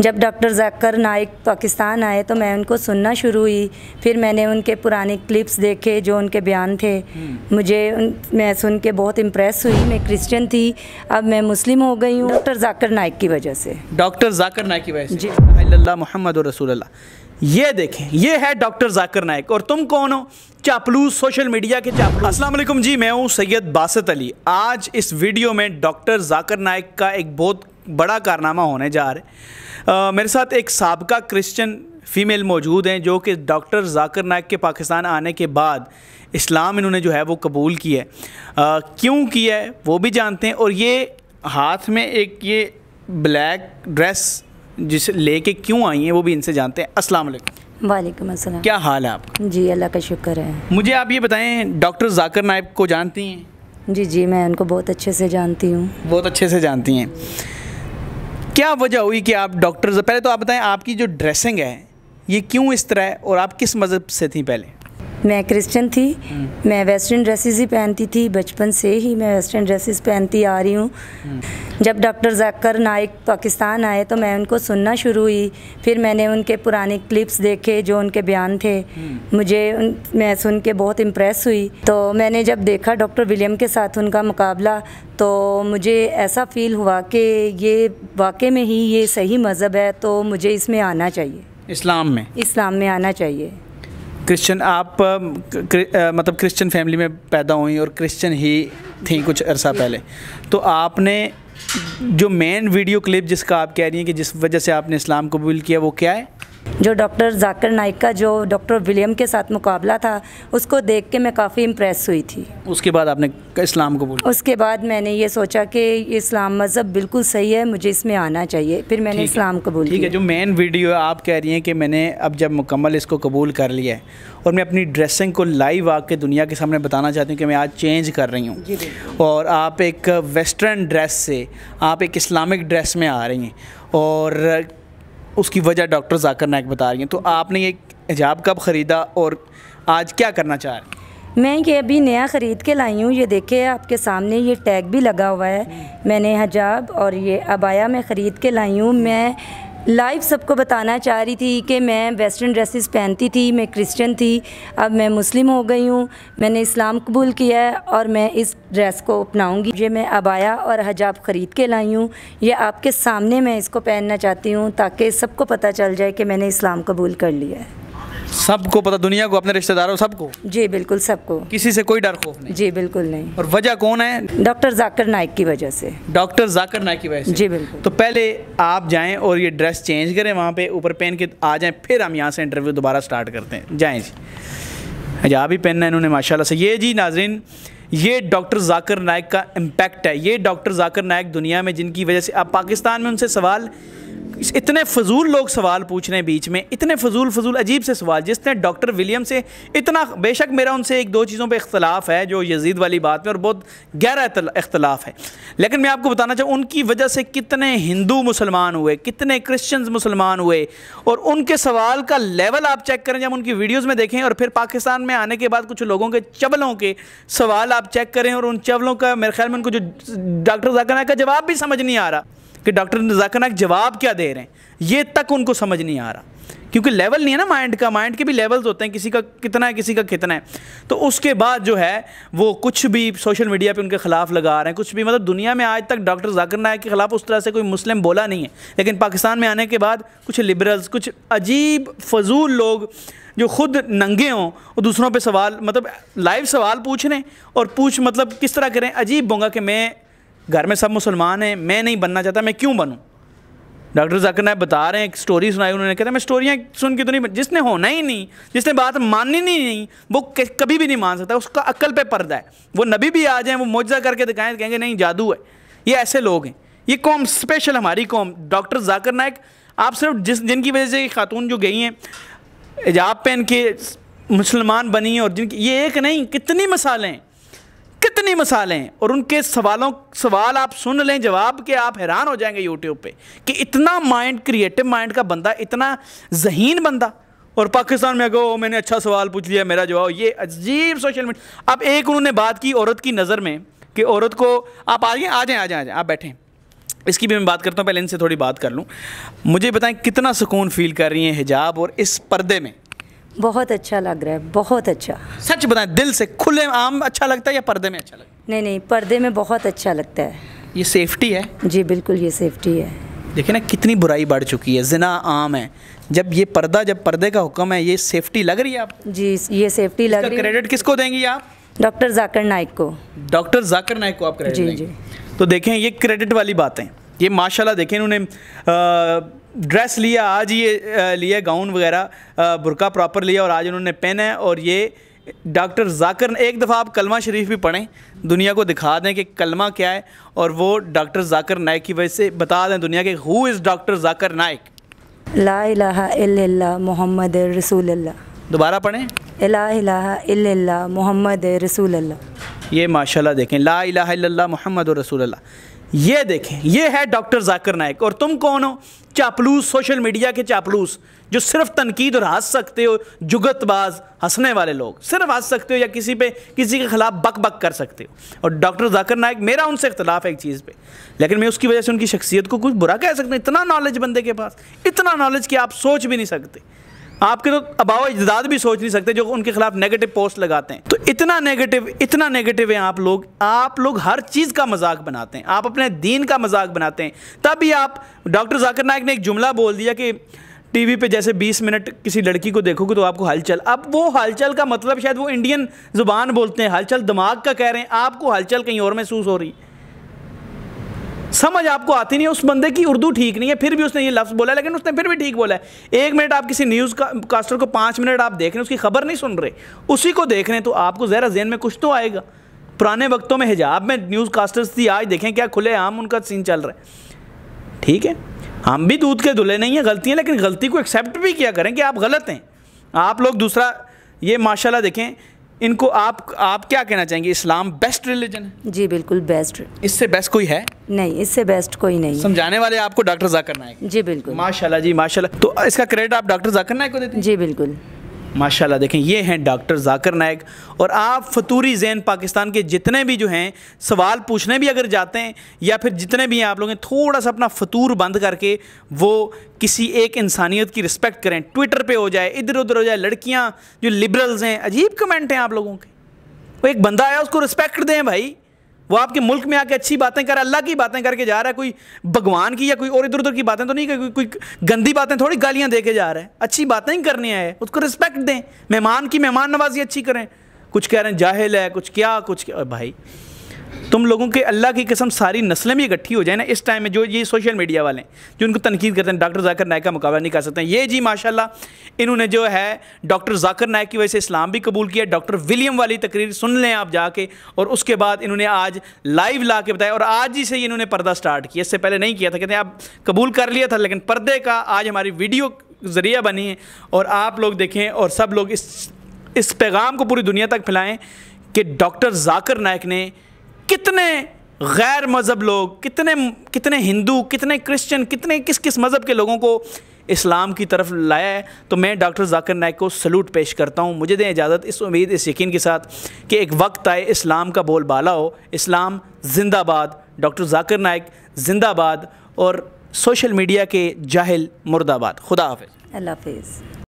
जब डॉक्टर जाकर नाइक पाकिस्तान आए तो मैं उनको सुनना शुरू हुई फिर मैंने उनके पुराने क्लिप्स देखे जो उनके बयान थे हम्म। मुझे उन, मैं सुन के बहुत इम्प्रेस हुई मैं क्रिश्चियन थी अब मैं मुस्लिम हो गई हूँ डॉक्टर जाकर नाइक की वजह से डॉक्टर जाकर नाइक की वजह से जी मोहम्मद रसूल ये देखें ये है डॉक्टर जाकर नायक और तुम कौन हो चापलूस सोशल मीडिया के चापलूस अस्सलाम वालेकुम जी मैं हूँ सैयद बासत अली आज इस वीडियो में डॉक्टर जाकर नायक का एक बहुत बड़ा कारनामा होने जा रहा है मेरे साथ एक सबका क्रिश्चियन फ़ीमेल मौजूद हैं जो कि डॉक्टर जाकर नायक के पाकिस्तान आने के बाद इस्लाम इन्होंने जो है वो कबूल किया है क्यों किया है वो भी जानते हैं और ये हाथ में एक ये ब्लैक ड्रेस ले लेके क्यों आई हैं वो भी इनसे जानते हैं अस्सलाम वालेकुम वालेकुम अस्सलाम क्या हाल है आप जी अल्लाह का शुक्र है मुझे आप ये बताएं डॉक्टर जाकर नायब को जानती हैं जी जी मैं उनको बहुत अच्छे से जानती हूँ बहुत अच्छे से जानती हैं क्या वजह हुई कि आप डॉक्टर पहले तो आप बताएं आपकी जो ड्रेसिंग है ये क्यों इस तरह है और आप किस मज़हब से थी पहले मैं क्रिश्चियन थी हम्म। मैं वेस्टर्न ड्रेसेस ही पहनती थी बचपन से ही मैं वेस्टर्न ड्रेसेस पहनती आ रही हूँ हम्म। जब डॉक्टर जाकर नायक पाकिस्तान आए तो मैं उनको सुनना शुरू हुई फिर मैंने उनके पुराने क्लिप्स देखे जो उनके बयान थे हम्म। मुझे उन, मैं सुन के बहुत इम्प्रेस हुई तो मैंने जब देखा डॉक्टर विलियम के साथ उनका मुकाबला तो मुझे ऐसा फील हुआ कि ये वाकई में ही ये सही मज़हब है तो मुझे इसमें आना चाहिए इस्लाम में इस्लाम में आना चाहिए क्रिश्चियन आप क्रि, आ, मतलब क्रिश्चियन फैमिली में पैदा हुई और क्रिश्चियन ही थी कुछ अरसा पहले तो आपने जो मेन वीडियो क्लिप जिसका आप कह रही हैं कि जिस वजह से आपने इस्लाम कबूल किया वो क्या है जो डॉक्टर जाकर नाइक का जो डॉक्टर विलियम के साथ मुकाबला था उसको देख के मैं काफ़ी इम्प्रेस हुई थी उसके बाद आपने इस्लाम कबूल उसके बाद मैंने ये सोचा कि इस्लाम मज़हब बिल्कुल सही है मुझे इसमें आना चाहिए फिर मैंने इस्लाम कबूल ठीक है जो मेन वीडियो है आप कह रही हैं कि मैंने अब जब मुकम्मल इसको कबूल कर लिया है और मैं अपनी ड्रेसिंग को लाइव आके दुनिया के सामने बताना चाहती हूँ कि मैं आज चेंज कर रही हूँ और आप एक वेस्टर्न ड्रेस से आप एक इस्लामिक ड्रेस में आ रही हैं और उसकी वजह डॉक्टर जाकर नायक बता रही हैं तो आपने ये हिजाब कब ख़रीदा और आज क्या करना चाह रहे मैं ये अभी नया ख़रीद के लाई हूँ ये देखे आपके सामने ये टैग भी लगा हुआ है मैंने हजाब और ये अबाया में ख़रीद के लाई हूँ मैं लाइव सबको बताना चाह रही थी कि मैं वेस्टर्न ड्रेसेस पहनती थी मैं क्रिश्चियन थी अब मैं मुस्लिम हो गई हूँ मैंने इस्लाम कबूल किया है और मैं इस ड्रेस को अपनाऊँगी ये मैं अबाया और हजाब ख़रीद के लाई हूँ ये आपके सामने मैं इसको पहनना चाहती हूँ ताकि सबको पता चल जाए कि मैंने इस्लाम कबूल कर लिया है सबको पता दुनिया को अपने रिश्तेदारों सबको जी बिल्कुल सबको किसी से कोई डर खोफ नहीं जी बिल्कुल नहीं और वजह कौन है डॉक्टर जाकर नायक की वजह से डॉक्टर जाकर नायक की वजह से जी बिल्कुल तो पहले आप जाएं और ये ड्रेस चेंज करें वहाँ पे ऊपर पहन के आ जाएं फिर हम यहाँ से इंटरव्यू दोबारा स्टार्ट करते हैं जाएँ जी आप ही पहनना इन्होंने माशाला से ये जी नाजरीन ये डॉक्टर जाकर नायक का इम्पैक्ट है ये डॉक्टर जाकर नायक दुनिया में जिनकी वजह से अब पाकिस्तान में उनसे सवाल इतने फजूल लोग सवाल पूछ रहे हैं बीच में इतने फजूल फजूल अजीब से सवाल जिसने डॉक्टर विलियम से इतना बेशक मेरा उनसे एक दो चीज़ों पर इख्तलाफ है जो यजीद वाली बात में और बहुत गहरा इख्तलाफ है लेकिन मैं आपको बताना चाहूँ उनकी वजह से कितने हिंदू मुसलमान हुए कितने क्रिश्चन मुसलमान हुए और उनके सवाल का लेवल आप चेक करें जब उनकी वीडियोज़ में देखें और फिर पाकिस्तान में आने के बाद कुछ लोगों के चबलों के सवाल आप चेक करें और उन चबलों का मेरे ख्याल में उनको जो डॉक्टर जाकर का जवाब भी समझ नहीं आ रहा कि डॉक्टर जाकर नायक जवाब क्या दे रहे हैं ये तक उनको समझ नहीं आ रहा क्योंकि लेवल नहीं है ना माइंड का माइंड के भी लेवल्स होते हैं किसी का कितना है किसी का कितना है तो उसके बाद जो है वो कुछ भी सोशल मीडिया पे उनके खिलाफ लगा रहे हैं कुछ भी मतलब दुनिया में आज तक डॉक्टर जाकिर नायक के खिलाफ उस तरह से कोई मुस्लिम बोला नहीं है लेकिन पाकिस्तान में आने के बाद कुछ लिबरल्स कुछ अजीब फजूल लोग जो खुद नंगे हों और दूसरों पर सवाल मतलब लाइव सवाल पूछ रहे और पूछ मतलब किस तरह करें अजीब बोंगा कि मैं घर में सब मुसलमान हैं मैं नहीं बनना चाहता मैं क्यों बनूँ डॉक्टर जकर नायब बता रहे हैं एक स्टोरी सुनाई उन्होंने कहता मैं स्टोरियाँ सुन के तो नहीं जिसने होना ही नहीं जिसने बात माननी नहीं, नहीं वो कभी भी नहीं मान सकता उसका अक्ल पे पर्दा है वो नबी भी आ जाए वो मुआजा करके दिखाएं कहेंगे नहीं जादू है ये ऐसे लोग हैं ये कौम स्पेशल हमारी कौम डॉक्टर जाकर नायक आप सिर्फ जिस जिनकी वजह से खातून जो गई हैं एजाब पहन के मुसलमान बनी हैं और जिनकी ये एक नहीं कितनी मिसालें हैं कितनी मिसालें और उनके सवालों सवाल आप सुन लें जवाब के आप हैरान हो जाएंगे यूट्यूब पे कि इतना माइंड क्रिएटिव माइंड का बंदा इतना जहीन बंदा और पाकिस्तान में अगर मैंने अच्छा सवाल पूछ लिया मेरा जवाब ये अजीब सोशल मीडिया अब एक उन्होंने बात की औरत की नज़र में कि औरत को आप आ जाए आ जाए आ जाए आप बैठें इसकी भी मैं बात करता हूँ पहले इनसे थोड़ी बात कर लूँ मुझे बताएं कितना सुकून फील कर रही हैं हिजाब और इस पर्दे में बहुत अच्छा लग रहा है बहुत अच्छा सच बताएं दिल से खुले आम अच्छा लगता है या पर्दे में अच्छा लगता है नहीं नहीं पर्दे में बहुत अच्छा लगता है ये सेफ्टी है जी बिल्कुल ये सेफ्टी है देखिए ना कितनी बुराई बढ़ चुकी है जिना आम है जब ये पर्दा जब पर्दे का हुक्म है ये सेफ्टी लग रही है आप जी ये सेफ्टी लग रही है क्रेडिट किसको देंगी आप डॉक्टर जाकर नाइक को डॉक्टर जाकर नाइक को आप क्रेडिट जी जी तो देखें ये क्रेडिट वाली बातें ये माशाल्लाह देखें उन्होंने ड्रेस लिया आज ये लिया गाउन वगैरह बुरका प्रॉपर लिया और आज उन्होंने पहना है और ये डॉक्टर जाकर एक दफ़ा आप कलमा शरीफ भी पढ़ें दुनिया को दिखा दें कि कलमा क्या है और वो डॉक्टर जाकर नायक की वजह से बता दें दुनिया के हु इज़ डॉक्टर जाकर नायक ला मोहम्मद रसूल दोबारा पढ़ें ला मोहम्मद रसूल ये माशाल्लाह देखें ला इलाहा मोहम्मद रसूल ये देखें ये है डॉक्टर जाकर नायक और तुम कौन हो चापलूस सोशल मीडिया के चापलूस जो सिर्फ तनकीद और हंस सकते हो जुगतबाज हंसने वाले लोग सिर्फ हंस सकते हो या किसी पे किसी के खिलाफ बक बक कर सकते हो और डॉक्टर जाकर नायक मेरा उनसे इख्तलाफ है एक चीज़ पे लेकिन मैं उसकी वजह से उनकी शख्सियत को कुछ बुरा कह सकता हूँ इतना नॉलेज बंदे के पास इतना नॉलेज कि आप सोच भी नहीं सकते आपके तो अबाव इजदाद भी सोच नहीं सकते जो उनके खिलाफ नेगेटिव पोस्ट लगाते हैं तो इतना नेगेटिव इतना नेगेटिव है आप लोग आप लोग हर चीज़ का मजाक बनाते हैं आप अपने दीन का मजाक बनाते हैं तभी आप डॉक्टर जाकिर नायक ने एक जुमला बोल दिया कि टीवी पे जैसे 20 मिनट किसी लड़की को देखोगे तो आपको हलचल अब वो हलचल का मतलब शायद वो इंडियन ज़ुबान बोलते हैं हलचल दिमाग का कह रहे हैं आपको हलचल कहीं और महसूस हो रही है समझ आपको आती नहीं है उस बंदे की उर्दू ठीक नहीं है फिर भी उसने ये लफ्ज़ बोला लेकिन उसने फिर भी ठीक बोला है एक मिनट आप किसी न्यूज़ का, कास्टर को पाँच मिनट आप देख रहे हैं उसकी खबर नहीं सुन रहे उसी को देख रहे हैं तो आपको ज़रा जहन में कुछ तो आएगा पुराने वक्तों में हिजाब में न्यूज़ कास्टर्स थी आज देखें क्या खुले आम उनका सीन चल रहा है ठीक है हम भी दूध के धुले नहीं हैं गलतियाँ लेकिन गलती को एक्सेप्ट भी किया करें कि आप गलत हैं आप लोग दूसरा ये माशाला देखें इनको आप आप क्या कहना चाहेंगे इस्लाम बेस्ट रिलीजन है जी बिल्कुल बेस्ट इससे बेस्ट कोई है नहीं इससे बेस्ट कोई नहीं समझाने वाले आपको डॉक्टर जाकर नायक जी बिल्कुल माशाल्लाह जी माशाल्लाह तो इसका क्रेडिट आप डॉक्टर जाकर नायक को देते हैं जी बिल्कुल माशाल्लाह देखें ये हैं डॉक्टर जाकर नायक और आप फतूरी जैन पाकिस्तान के जितने भी जो हैं सवाल पूछने भी अगर जाते हैं या फिर जितने भी हैं आप लोग हैं थोड़ा सा अपना फतूर बंद करके वो किसी एक इंसानियत की रिस्पेक्ट करें ट्विटर पर हो जाए इधर उधर हो जाए लड़कियाँ जो लिबरल्स हैं अजीब कमेंट हैं आप लोगों के वो एक बंदा आया उसको रिस्पेक्ट दें भाई वो आपके मुल्क में आके अच्छी बातें कर अल्लाह की बातें करके जा रहा है कोई भगवान की या कोई और इधर उधर की बातें तो नहीं कोई कोई गंदी बातें थोड़ी गालियाँ दे के जा रहा है अच्छी बातें ही करने आए उसको रिस्पेक्ट दें मेहमान की मेहमान नवाजी अच्छी करें कुछ कह रहे हैं जाहिल है कुछ क्या कुछ क्या भाई तुम लोगों के अल्लाह की कसम सारी नस्लें भी इकट्ठी हो जाए ना इस टाइम में जो ये सोशल मीडिया वाले जो उनको तनकीद करते हैं डॉक्टर जाकर नायक का मुकाबला नहीं कर सकते ये जी माशाल्लाह इन्होंने जो है डॉक्टर जाकर नायक की वजह से इस्लाम भी कबूल किया डॉक्टर विलियम वाली तकरीर सुन लें आप जाके और उसके बाद इन्होंने आज लाइव ला के बताया और आज ही से इन्होंने पर्दा स्टार्ट किया इससे पहले नहीं किया था कहते हैं आप कबूल कर लिया था लेकिन पर्दे का आज हमारी वीडियो ज़रिया बनी है और आप लोग देखें और सब लोग इस इस पैगाम को पूरी दुनिया तक फैलाएँ कि डॉक्टर जाकर नायक ने कितने गैर मज़हब लोग कितने कितने हिंदू कितने क्रिश्चियन कितने किस किस मज़हब के लोगों को इस्लाम की तरफ लाया है तो मैं डॉक्टर जाकिर नायक को सलूट पेश करता हूँ मुझे दें इजाज़त इस उम्मीद इस यकीन के साथ कि एक वक्त आए इस्लाम का बोलबाला हो इस्लाम जिंदाबाद डॉक्टर जाकिर नायक जिंदाबाद और सोशल मीडिया के जाहिल मुर्दाबाद खुदा हाफ अल्लाह हाफिज़